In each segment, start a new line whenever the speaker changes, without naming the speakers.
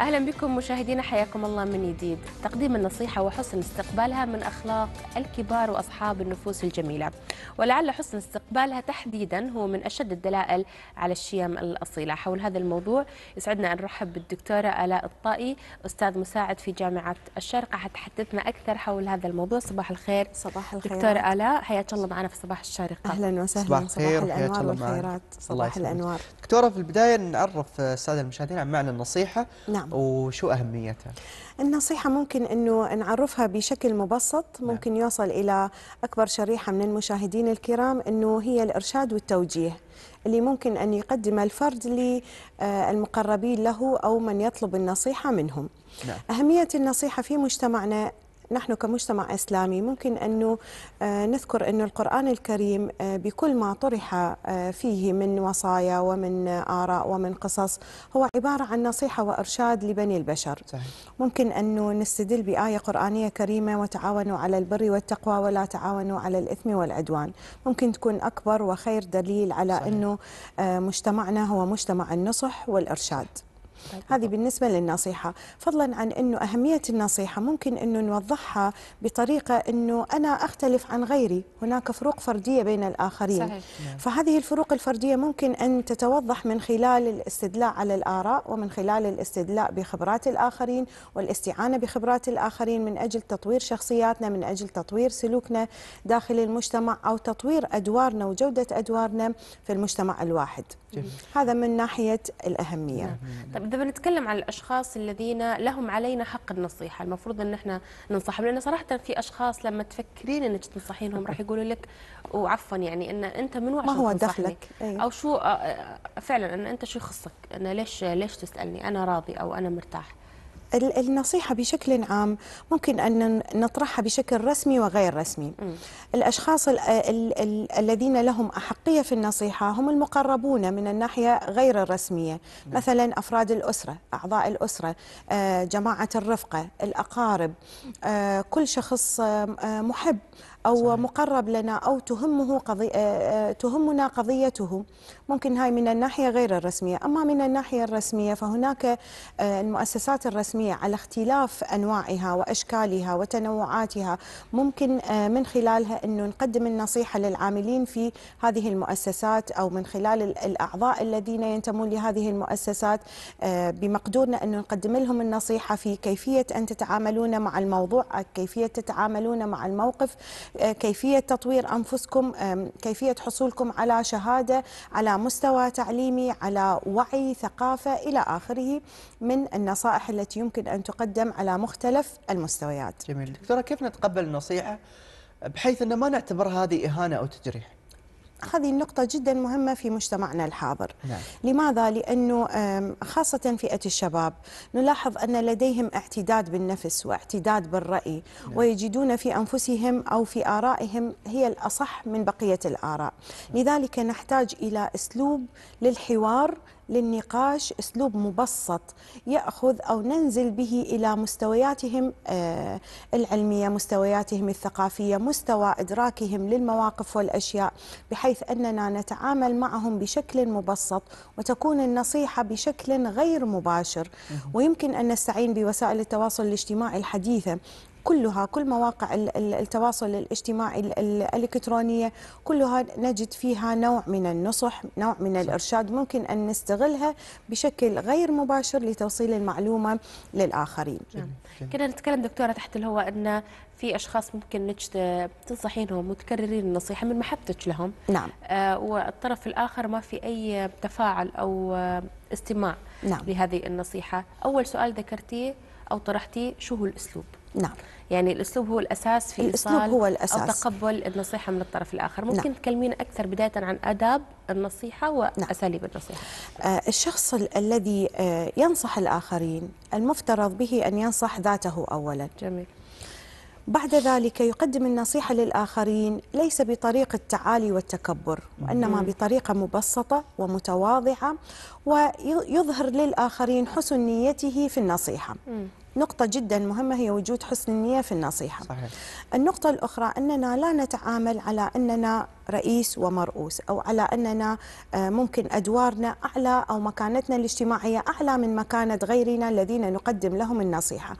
أهلا بكم مشاهدينا حياكم الله من جديد تقديم النصيحة وحسن استقبالها من أخلاق الكبار وأصحاب النفوس الجميلة ولعل حسن استقبالها تحديدا هو من أشد الدلائل على الشيم الأصيلة حول هذا الموضوع يسعدنا أن نرحب بالدكتورة آلاء الطائي أستاذ مساعد في جامعة الشرق حتحدثنا أكثر حول هذا الموضوع صباح الخير صباح الخير دكتورة آلاء حياك الله معنا في صباح الشارقة أهلا وسهلا صباح الخير صباح الأنوار والخيرات صباح الأنوار
دكتورة في البداية نعرف السادة المشاهدين عن معنى النصيحة نعم وشو أهميتها؟
النصيحة ممكن أنه نعرفها بشكل مبسط نعم. ممكن يوصل إلى أكبر شريحة من المشاهدين الكرام أنه هي الإرشاد والتوجيه اللي ممكن أن يقدم الفرد للمقربين آه، له أو من يطلب النصيحة منهم نعم. أهمية النصيحة في مجتمعنا نحن كمجتمع إسلامي ممكن أنه آه، نذكر أن القرآن الكريم آه، بكل ما طرح آه، فيه من وصايا ومن آراء ومن قصص هو عبارة عن نصيحة وإرشاد لبني البشر صحيح. ممكن أنه نستدل بآية قرآنية كريمة وتعاونوا على البر والتقوى ولا تعاونوا على الإثم والعدوان ممكن تكون أكبر وخير دليل على أنه مجتمعنا هو مجتمع النصح والإرشاد طيب. هذه بالنسبة للنصيحة فضلا عن أنه أهمية النصيحة ممكن أنه نوضحها بطريقة أنه أنا أختلف عن غيري هناك فروق فردية بين الآخرين صحيح. نعم. فهذه الفروق الفردية ممكن أن تتوضح من خلال الاستدلاء على الآراء ومن خلال الاستدلاء بخبرات الآخرين والاستعانة بخبرات الآخرين من أجل تطوير شخصياتنا من أجل تطوير سلوكنا داخل المجتمع أو تطوير أدوارنا وجودة أدوارنا في المجتمع الواحد جميل. هذا من ناحية الأهمية نعم. نعم.
طيب إذا بنتكلم عن الأشخاص الذين لهم علينا حق النصيحة المفروض أن احنا ننصحهم لأن صراحة في أشخاص لما تفكرين أنك تنصحينهم راح يقولوا لك وعفوا يعني أن أنت من وعشان ما هو دخلك أيه. أو شو فعلا أن أنت شو يخصك أنا ليش ليش تسألني أنا راضي أو أنا مرتاح
النصيحة بشكل عام ممكن أن نطرحها بشكل رسمي وغير رسمي م. الأشخاص الذين لهم أحقية في النصيحة هم المقربون من الناحية غير الرسمية م. مثلا أفراد الأسرة أعضاء الأسرة آه، جماعة الرفقة الأقارب آه، كل شخص آه، محب أو صحيح. مقرب لنا أو تهمه قضي... آه، آه، تهمنا قضيته ممكن هاي من الناحية غير الرسمية أما من الناحية الرسمية فهناك آه، المؤسسات الرسمية على اختلاف أنواعها وأشكالها وتنوعاتها ممكن من خلالها أن نقدم النصيحة للعاملين في هذه المؤسسات أو من خلال الأعضاء الذين ينتمون لهذه المؤسسات بمقدورنا أن نقدم لهم النصيحة في كيفية أن تتعاملون مع الموضوع كيفية تتعاملون مع الموقف آه، كيفية تطوير أنفسكم كيفية حصولكم على شهادة على مستوى تعليمي على وعي ثقافة إلى آخره من النصائح التي يمكن أن تقدم على مختلف المستويات جميل دكتورة كيف نتقبل النصيحة بحيث أن ما نعتبر هذه إهانة أو تجريح هذه النقطة جدا مهمة في مجتمعنا الحاضر نعم. لماذا؟ لأنه خاصة فئة الشباب نلاحظ أن لديهم اعتداد بالنفس واعتداد بالرأي نعم. ويجدون في أنفسهم أو في آرائهم هي الأصح من بقية الآراء نعم. لذلك نحتاج إلى أسلوب للحوار للنقاش اسلوب مبسط ياخذ او ننزل به الى مستوياتهم آه، العلميه، مستوياتهم الثقافيه، مستوى ادراكهم للمواقف والاشياء بحيث اننا نتعامل معهم بشكل مبسط وتكون النصيحه بشكل غير مباشر ويمكن ان نستعين بوسائل التواصل الاجتماعي الحديثه كلها كل مواقع التواصل الاجتماعي الالكترونيه كلها نجد فيها نوع من النصح نوع من الارشاد ممكن ان نستغلها بشكل غير مباشر لتوصيل المعلومه للاخرين
نعم. كنا نتكلم دكتوره تحت الهواء ان في اشخاص ممكن نجد تنصحينهم وتكررين النصيحه من محبتك لهم نعم آه، والطرف الاخر ما في اي تفاعل او آه، استماع نعم. لهذه النصيحه اول سؤال ذكرتيه أو طرحتي شو هو الأسلوب نعم يعني الأسلوب هو الأساس في الأسلوب هو الأساس أو تقبل النصيحة من الطرف الآخر ممكن نعم. تكلمين أكثر بداية عن آداب النصيحة وأساليب نعم. النصيحة
آه الشخص الذي آه ينصح الآخرين المفترض به أن ينصح ذاته أولا جميل بعد ذلك يقدم النصيحة للآخرين ليس بطريق التعالي والتكبر وإنما بطريقة مبسطة ومتواضعة ويظهر للآخرين حسن نيته في النصيحة نقطة جدا مهمة هي وجود حسن النية في النصيحة صحيح. النقطة الأخرى أننا لا نتعامل على أننا رئيس ومرؤوس أو على أننا آه، ممكن أدوارنا أعلى أو مكانتنا الاجتماعية أعلى من مكانة غيرنا الذين نقدم لهم النصيحة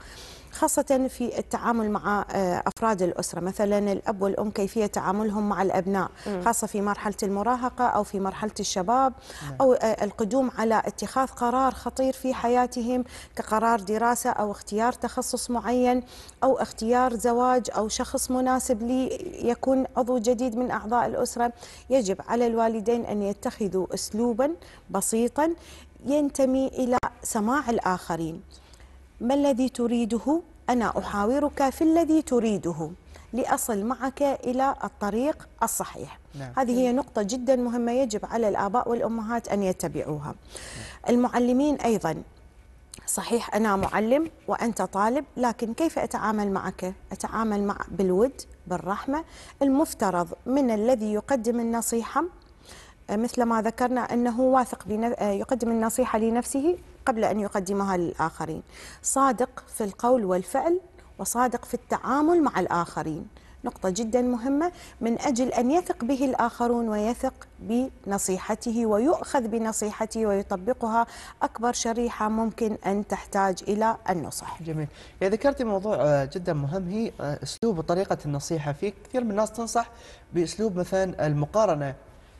خاصة في التعامل مع آه، أفراد الأسرة مثلا الأب والأم كيفية تعاملهم مع الأبناء خاصة في مرحلة المراهقة أو في مرحلة الشباب نعم. أو آه، القدوم على اتخاذ قرار خطير في حياتهم كقرار دراسة أو اختيار تخصص معين أو اختيار زواج أو شخص مناسب ليكون عضو جديد من أعضاء الأسرة يجب على الوالدين أن يتخذوا أسلوبا بسيطا ينتمي إلى سماع الآخرين ما الذي تريده أنا أحاورك في الذي تريده لأصل معك إلى الطريق الصحيح نعم. هذه هي نقطة جدا مهمة يجب على الآباء والأمهات أن يتبعوها نعم. المعلمين أيضا صحيح أنا معلم وأنت طالب لكن كيف أتعامل معك؟ أتعامل مع بالود بالرحمة المفترض من الذي يقدم النصيحة مثل ما ذكرنا أنه واثق يقدم النصيحة لنفسه قبل أن يقدمها للآخرين صادق في القول والفعل وصادق في التعامل مع الآخرين نقطة جدا مهمة من أجل أن يثق به الآخرون ويثق بنصيحته ويؤخذ بنصيحته ويطبقها أكبر شريحة ممكن أن تحتاج إلى النصح جميل يا ذكرتي موضوع آه، جدا مهم هي
آه، أسلوب وطريقة النصيحة في كثير من الناس تنصح بأسلوب مثلا المقارنة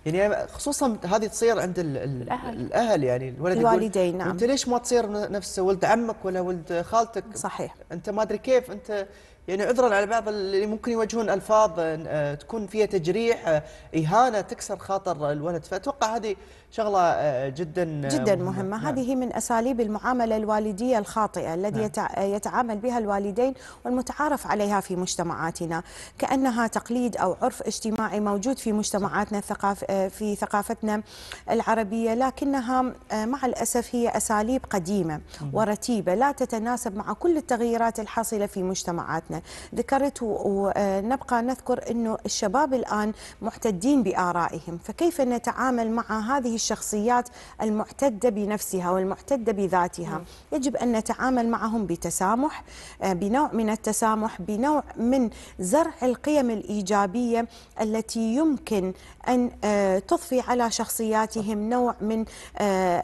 يعني خصوصا هذه تصير عند الـ الـ الاهل الاهل يعني الولد الوالدين نعم انت ليش ما تصير نفس ولد عمك ولا ولد خالتك صحيح انت ما ادري كيف انت يعني عذرا على بعض اللي ممكن يواجهون الفاظ آه، تكون فيها تجريح آه، اهانه تكسر خاطر الولد فاتوقع هذه شغله آه، جدا جدا مهمه, مهمة.
نعم. هذه من اساليب المعامله الوالديه الخاطئه الذي نعم. يتعامل بها الوالدين والمتعارف عليها في مجتمعاتنا كانها تقليد او عرف اجتماعي موجود في مجتمعاتنا الثقاف في ثقافتنا العربيه لكنها مع الاسف هي اساليب قديمه ورتيبه لا تتناسب مع كل التغييرات الحاصله في مجتمعاتنا ذكرت ونبقى نذكر أنه الشباب الآن محتدين بآرائهم فكيف نتعامل مع هذه الشخصيات المعتدة بنفسها والمعتدة بذاتها يجب أن نتعامل معهم بتسامح آه، بنوع من التسامح بنوع من زرع القيم الإيجابية التي يمكن أن آه، تضفي على شخصياتهم نوع من آه،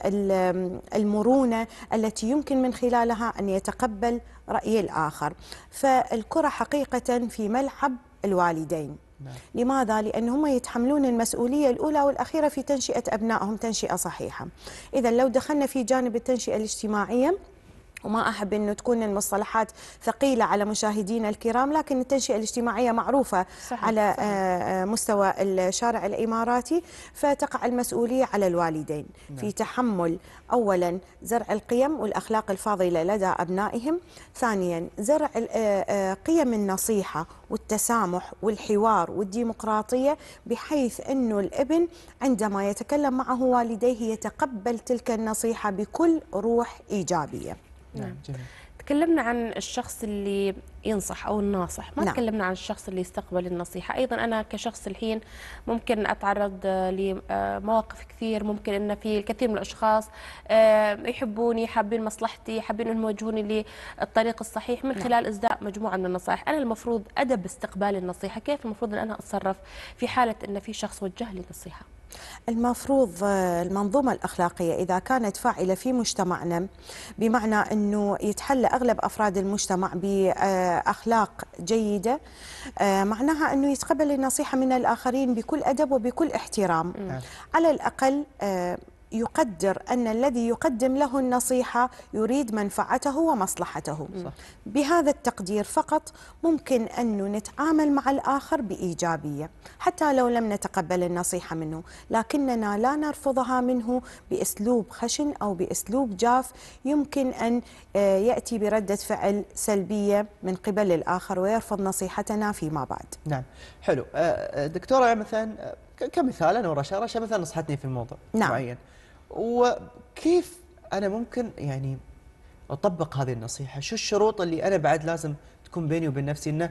المرونة التي يمكن من خلالها أن يتقبل رأي الآخر فالكرة حقيقة في ملعب الوالدين نعم. لماذا؟ لأن هم يتحملون المسؤولية الأولى والأخيرة في تنشئة أبنائهم تنشئة صحيحة إذا لو دخلنا في جانب التنشئة الاجتماعية وما أحب أنه تكون المصطلحات ثقيلة على مشاهدينا الكرام لكن التنشئة الاجتماعية معروفة صحيح على آه، صحيح. مستوى الشارع الإماراتي فتقع المسؤولية على الوالدين نعم. في تحمل أولا زرع القيم والأخلاق الفاضلة لدى أبنائهم ثانيا زرع آه، آه، قيم النصيحة والتسامح والحوار والديمقراطية بحيث أنه الابن عندما يتكلم معه والديه يتقبل تلك النصيحة بكل روح إيجابية
نعم. نعم جميل تكلمنا عن الشخص اللي ينصح او الناصح ما نعم. تكلمنا عن الشخص اللي يستقبل النصيحه ايضا انا كشخص الحين ممكن اتعرض لمواقف آه، كثير ممكن ان في الكثير من الاشخاص آه، يحبوني حابين مصلحتي حابين انهم يوجهوني للطريق الصحيح من نعم. خلال اسداء مجموعه من النصائح انا المفروض ادب استقبال النصيحه كيف المفروض ان انا اتصرف في حاله ان في شخص وجه لي نصيحه
المفروض آه، المنظومة الأخلاقية إذا كانت فاعلة في مجتمعنا بمعنى أنه يتحلى أغلب أفراد المجتمع بأخلاق آه، جيدة آه، معناها أنه يتقبل النصيحة من الآخرين بكل أدب وبكل احترام على الأقل يقدر أن الذي يقدم له النصيحة يريد منفعته ومصلحته صح. بهذا التقدير فقط ممكن ان نتعامل مع الآخر بإيجابية حتى لو لم نتقبل النصيحة منه لكننا لا نرفضها منه بأسلوب خشن أو بأسلوب جاف يمكن أن آه، يأتي بردة فعل سلبية من قبل الآخر ويرفض نصيحتنا فيما بعد نعم حلو آه، آه، دكتورة مثلا كمثال انا
ورشا رشا مثلا نصحتني في الموضوع نعم. معين وكيف انا ممكن يعني اطبق هذه النصيحه شو الشروط اللي انا بعد لازم تكون بيني وبين نفسي انه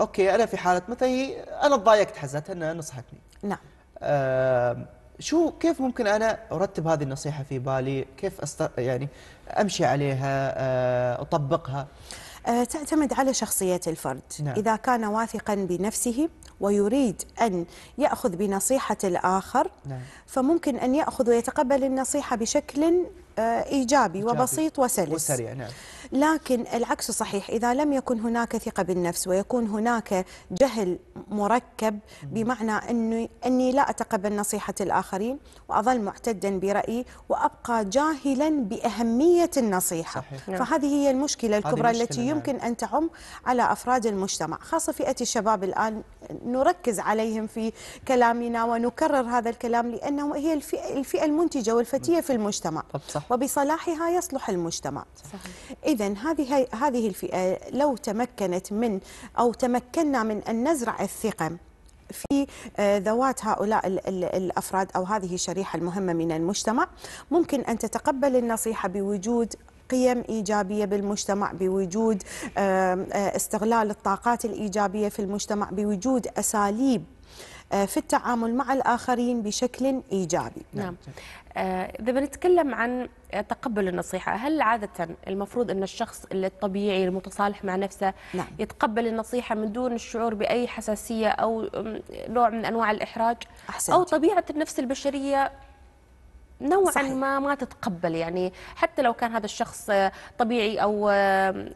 اوكي انا في حاله مثلا هي انا تضايقت حزتها انها نصحتني نعم آه شو كيف ممكن انا ارتب هذه النصيحه في بالي كيف أستر يعني امشي عليها آه
اطبقها آه، تعتمد على شخصية الفرد نعم. إذا كان واثقا بنفسه ويريد أن يأخذ بنصيحة الآخر نعم. فممكن أن يأخذ ويتقبل النصيحة بشكل آه، إيجابي, إيجابي وبسيط وسلس وسريع نعم لكن العكس صحيح إذا لم يكن هناك ثقة بالنفس ويكون هناك جهل مركب بمعنى أني, أني لا أتقبل نصيحة الآخرين وأظل معتدا برأيي وأبقى جاهلا بأهمية النصيحة صحيح. نعم. فهذه هي المشكلة الكبرى التي نعم. يمكن أن تعم على أفراد المجتمع خاصة فئة الشباب الآن نركز عليهم في كلامنا ونكرر هذا الكلام لأنه هي الفئة المنتجة والفتية في المجتمع وبصلاحها يصلح المجتمع صحيح. إذا إذا هذه هذه الفئة لو تمكنت من أو تمكنا من أن نزرع الثقة في آه، ذوات هؤلاء الأفراد أو هذه الشريحة المهمة من المجتمع ممكن أن تتقبل النصيحة بوجود قيم إيجابية بالمجتمع بوجود آه، استغلال الطاقات الإيجابية في المجتمع بوجود أساليب آه، في التعامل مع الآخرين
بشكل إيجابي نعم, نعم. آه، إذا بنتكلم عن تقبل النصيحة هل عادة المفروض أن الشخص الطبيعي المتصالح مع نفسه نعم. يتقبل النصيحة من دون الشعور بأي حساسية أو نوع من أنواع الإحراج أحسنت. أو طبيعة النفس البشرية نوعا صحيح. ما ما تتقبل يعني حتى لو كان هذا الشخص طبيعي او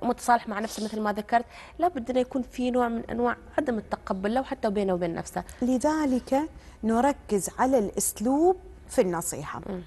متصالح مع نفسه مثل ما ذكرت لابد يكون في نوع من انواع عدم التقبل لو حتى بينه وبين نفسه
لذلك نركز على الاسلوب في النصيحه م.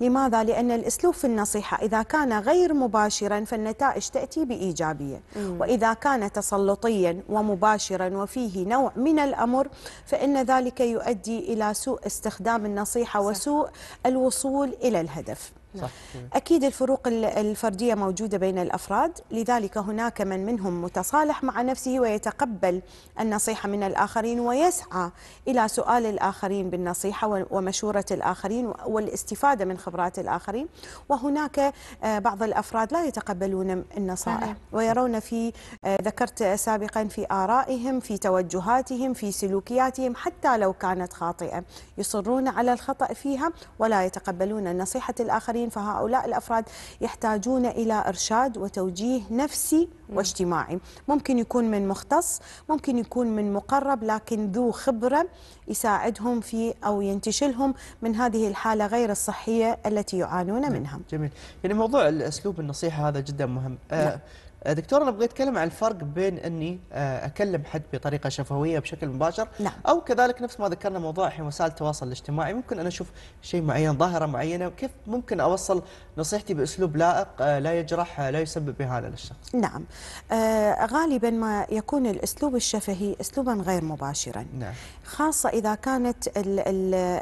لماذا؟ لأن الأسلوب في النصيحة إذا كان غير مباشرا فالنتائج تأتي بإيجابية وإذا كان تسلطيا ومباشرا وفيه نوع من الأمر فإن ذلك يؤدي إلى سوء استخدام النصيحة وسوء الوصول إلى الهدف نعم. صح. أكيد الفروق الفردية موجودة بين الأفراد لذلك هناك من منهم متصالح مع نفسه ويتقبل النصيحة من الآخرين ويسعى إلى سؤال الآخرين بالنصيحة ومشورة الآخرين والاستفادة من خبرات الآخرين وهناك آه، بعض الأفراد لا يتقبلون النصائح ويرون في آه، ذكرت سابقا في آرائهم في توجهاتهم في سلوكياتهم حتى لو كانت خاطئة يصرون على الخطأ فيها ولا يتقبلون نصيحة الآخرين المتأخرين فهؤلاء الأفراد يحتاجون إلى إرشاد وتوجيه نفسي واجتماعي ممكن يكون من مختص ممكن يكون من مقرب لكن ذو خبرة يساعدهم في أو ينتشلهم من هذه الحالة غير الصحية التي يعانون نعم، منها
جميل يعني موضوع الأسلوب النصيحة هذا جدا مهم آه، نعم. أه، دكتور انا ابغى اتكلم عن الفرق بين اني أه، اكلم حد بطريقه شفويه بشكل مباشر نعم. او كذلك نفس ما ذكرنا موضوع الحين وسائل التواصل الاجتماعي ممكن انا اشوف شيء معين ظاهره معينه كيف ممكن اوصل نصيحتي باسلوب لائق أه، لا يجرح لا يسبب اهانه للشخص
نعم آه غالبا ما يكون الاسلوب الشفهي اسلوبا غير مباشرا نعم. خاصه اذا كانت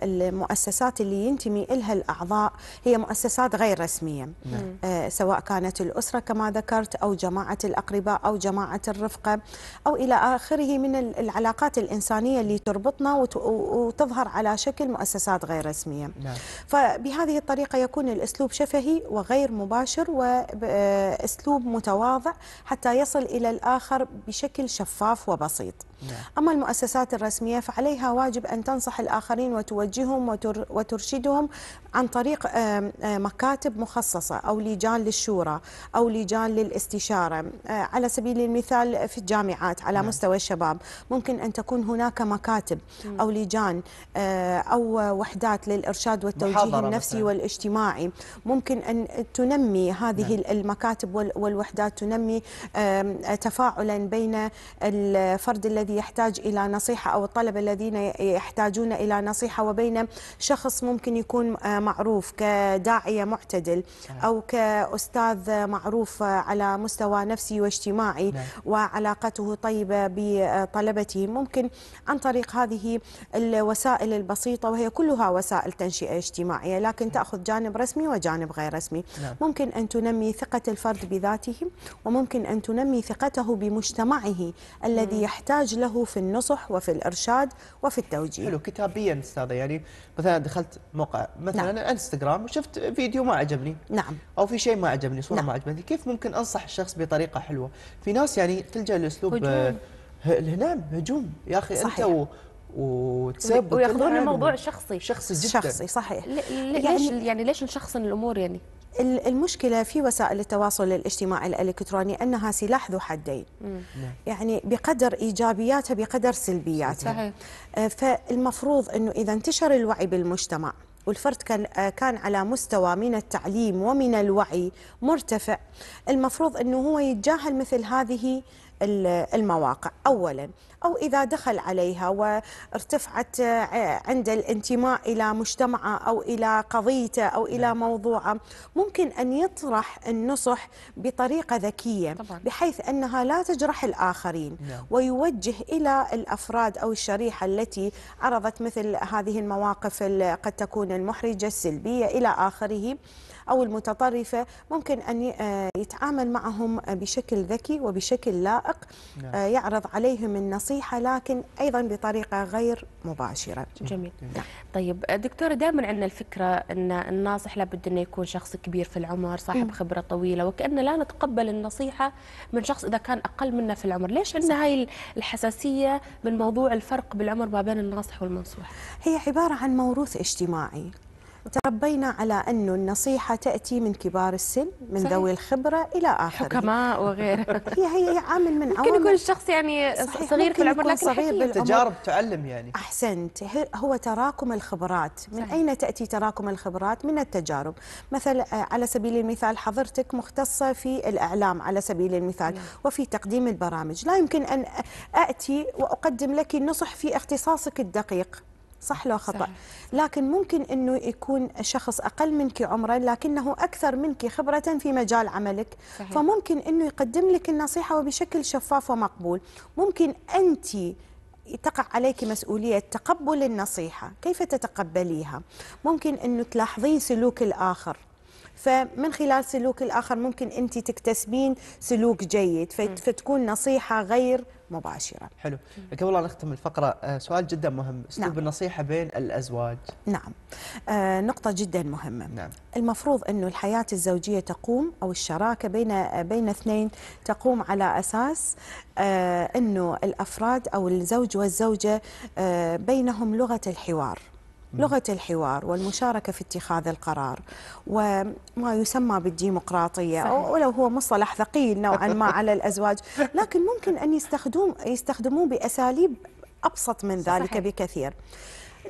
المؤسسات اللي ينتمي الها الاعضاء هي مؤسسات غير رسميه نعم. آه سواء كانت الاسره كما ذكرت او جماعة جماعة الأقرباء أو جماعة الرفقة أو إلى آخره من العلاقات الإنسانية اللي تربطنا وتظهر على شكل مؤسسات غير رسمية نعم. فبهذه الطريقة يكون الأسلوب شفهي وغير مباشر وأسلوب متواضع حتى يصل إلى الآخر بشكل شفاف وبسيط نعم. أما المؤسسات الرسمية فعليها واجب أن تنصح الآخرين وتوجههم وترشدهم عن طريق مكاتب مخصصة أو لجان للشورى أو لجان للاستشارة الاداره آه، على سبيل المثال في الجامعات على نعم. مستوى الشباب ممكن أن تكون هناك مكاتب أو لجان آه، أو وحدات للإرشاد والتوجيه النفسي مثلا. والاجتماعي ممكن أن تنمي هذه نعم. المكاتب والوحدات تنمي تفاعلا بين الفرد الذي يحتاج إلى نصيحة أو الطلبة الذين يحتاجون إلى نصيحة وبين شخص ممكن يكون آه، معروف كداعية معتدل أو كأستاذ معروف على مستوى مستوى نفسي واجتماعي نعم. وعلاقته طيبة بطلبته ممكن عن طريق هذه الوسائل البسيطة وهي كلها وسائل تنشئة اجتماعية لكن تأخذ جانب رسمي وجانب غير رسمي نعم. ممكن أن تنمي ثقة الفرد بذاته وممكن أن تنمي ثقته بمجتمعه الذي يحتاج له في النصح وفي الإرشاد وفي التوجيه حلو كتابيا أستاذة يعني
مثلا دخلت موقع مثلا نعم. انستغرام وشفت فيديو ما عجبني نعم أو في شيء ما عجبني صورة نعم. ما عجبتني كيف ممكن أنصح الشخص بطريقه حلوه في ناس يعني تلجا لاسلوب آه، الهلام هجوم يا اخي صحيح. انت و... وتسب وياخذون الموضوع
شخصي شخصي جدا شخصي صحيح ليش يعني, يعني ليش يعني نشخصن الامور يعني المشكلة في
وسائل التواصل الاجتماعي الإلكتروني أنها سلاح ذو حدين مم. نعم. يعني بقدر إيجابياتها بقدر سلبياتها صحيح. آه، فالمفروض أنه إذا انتشر الوعي بالمجتمع والفرد كان آه، كان على مستوى من التعليم ومن الوعي مرتفع المفروض انه هو يتجاهل مثل هذه المواقع أولا أو إذا دخل عليها وارتفعت آه، عند الانتماء إلى مجتمعه أو إلى قضيته أو إلى نعم. موضوعه ممكن أن يطرح النصح بطريقة ذكية طبعا. بحيث أنها لا تجرح الآخرين نعم. ويوجه إلى الأفراد أو الشريحة التي عرضت مثل هذه المواقف قد تكون المحرجة السلبية إلى آخره أو المتطرفة ممكن أن آه، يتعامل معهم بشكل ذكي وبشكل لائق نعم. آه، يعرض عليهم النصيحة لكن أيضا بطريقة غير
مباشرة جميل نعم. طيب دكتورة دائما عندنا الفكرة أن الناصح لابد أنه يكون شخص كبير في العمر صاحب خبرة طويلة وكأن لا نتقبل النصيحة من شخص إذا كان أقل منا في العمر ليش عندنا هاي الحساسية من موضوع الفرق بالعمر ما بين الناصح والمنصوح هي عبارة عن موروث
اجتماعي تربينا على أنه النصيحة تأتي من كبار السن من صحيح. ذوي الخبرة إلى آخره حكماء وغيره هي هي عامل من عوامل ممكن يكون الشخص
يعني صحيح. صغير في العمر لكن صغير بالعمر. تجارب تعلم يعني
أحسنت هو تراكم الخبرات من صحيح. أين تأتي تراكم الخبرات من التجارب مثلا آه، على سبيل المثال حضرتك مختصة في الإعلام على سبيل المثال م. نعم. وفي تقديم البرامج لا يمكن أن أتي وأقدم لك النصح في اختصاصك الدقيق صح لو خطأ صح. لكن ممكن أنه يكون شخص أقل منك عمرا لكنه أكثر منك خبرة في مجال عملك صحيح. فممكن أنه يقدم لك النصيحة وبشكل شفاف ومقبول ممكن أنت تقع عليك مسؤولية تقبل النصيحة كيف تتقبليها ممكن أنه تلاحظين سلوك الآخر فمن خلال سلوك الآخر ممكن أنت تكتسبين سلوك جيد فتكون نصيحة غير مباشرة حلو
قبل لا نختم الفقرة آه، سؤال جدا مهم أسلوب
نعم. النصيحة بين الأزواج نعم آه نقطة جدا مهمة نعم. المفروض أنه الحياة الزوجية تقوم أو الشراكة بين آه، بين اثنين تقوم على أساس آه أنه الأفراد أو الزوج والزوجة آه بينهم لغة الحوار لغة الحوار والمشاركة في اتخاذ القرار وما يسمى بالديمقراطية صحيح. ولو هو مصطلح ثقيل نوعا ما على الأزواج لكن ممكن أن يستخدم يستخدموه بأساليب أبسط من ذلك صحيح. بكثير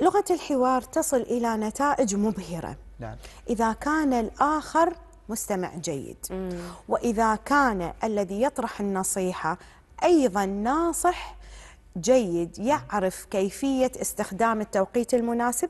لغة الحوار تصل إلى نتائج مبهرة نعم. إذا كان الآخر مستمع جيد مم. وإذا كان الذي يطرح النصيحة أيضا ناصح جيد يعرف كيفية استخدام التوقيت المناسب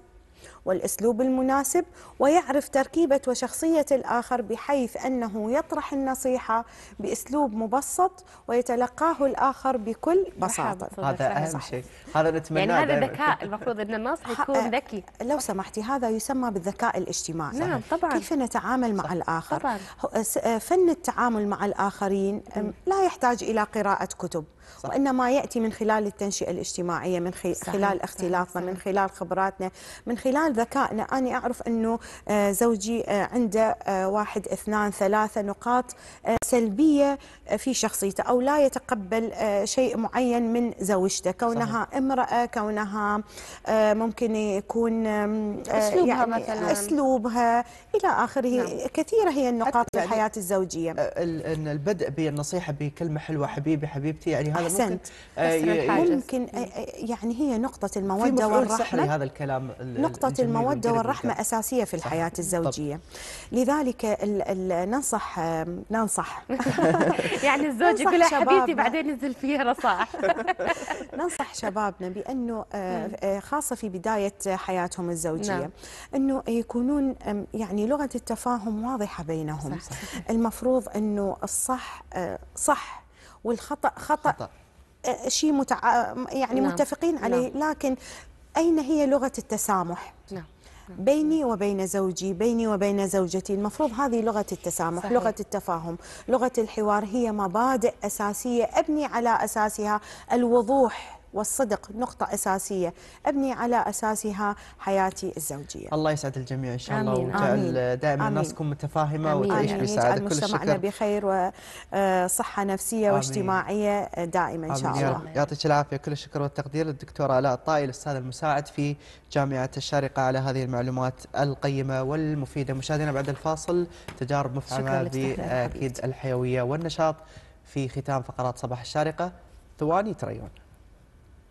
والأسلوب المناسب ويعرف تركيبة وشخصية الآخر بحيث أنه يطرح النصيحة بأسلوب مبسط ويتلقاه الآخر بكل بساطة هذا أهم صحيح. شيء
هذا نتمنى يعني هذا ذكاء
المفروض أن الناصح يكون آه، ذكي لو سمحتي هذا يسمى بالذكاء الاجتماعي نعم طبعا كيف نتعامل مع الآخر طبعا. آه، فن التعامل مع الآخرين لا يحتاج إلى قراءة كتب صح. وإنما يأتي من خلال التنشئة الاجتماعية من خلال صحيح. اختلافنا صحيح. من خلال خبراتنا من خلال ذكائنا أنا أعرف أنه آه، زوجي آه، عنده آه، واحد اثنان ثلاثة نقاط سلبية في شخصيته أو لا يتقبل شيء معين من زوجته كونها صحيح. امرأة كونها ممكن يكون أسلوبها يعني مثلا أسلوبها إلى آخره نعم. كثيرة هي النقاط في الحياة
الزوجية البدء بالنصيحة بكلمة حلوة حبيبي حبيبتي يعني هذا ممكن آه
ممكن آه، آه، يعني هي نقطة المودة والرحمة هذا
الكلام نقطة المودة
والرحمة أساسية في الحياة الزوجية طب. لذلك الـ الـ ننصح ننصح
يعني الزوج يقول حبيبتي بعدين ينزل فيها رصاح
ننصح شبابنا بأنه آه، نعم. خاصة في بداية حياتهم الزوجية نعم. أنه يكونون يعني لغة التفاهم واضحة بينهم صح صح. المفروض أنه الصح صح والخطأ خطأ, خطأ. آه، شيء متع... آه، يعني نعم. متفقين نعم. عليه نعم. لكن أين هي لغة التسامح؟ نعم. نعم. بيني وبين زوجي بيني وبين زوجتي المفروض هذه لغة التسامح صحيح. لغة التفاهم لغة الحوار هي مبادئ أساسية أبني على أساسها الوضوح والصدق نقطة أساسية أبني على أساسها حياتي الزوجية
الله يسعد الجميع إن شاء الله وجعل دائما الناس تكون متفاهمة وتعيش بسعادة كل الشكر
بخير وصحة آه، نفسية آمين. واجتماعية دائما إن شاء الله
يعطيك العافية كل الشكر والتقدير للدكتورة آلاء الطائي الأستاذ المساعد في جامعة الشارقة على هذه المعلومات القيمة والمفيدة مشاهدينا بعد الفاصل تجارب مفعمة بأكيد الحيوية والنشاط في ختام فقرات صباح الشارقة ثواني تريون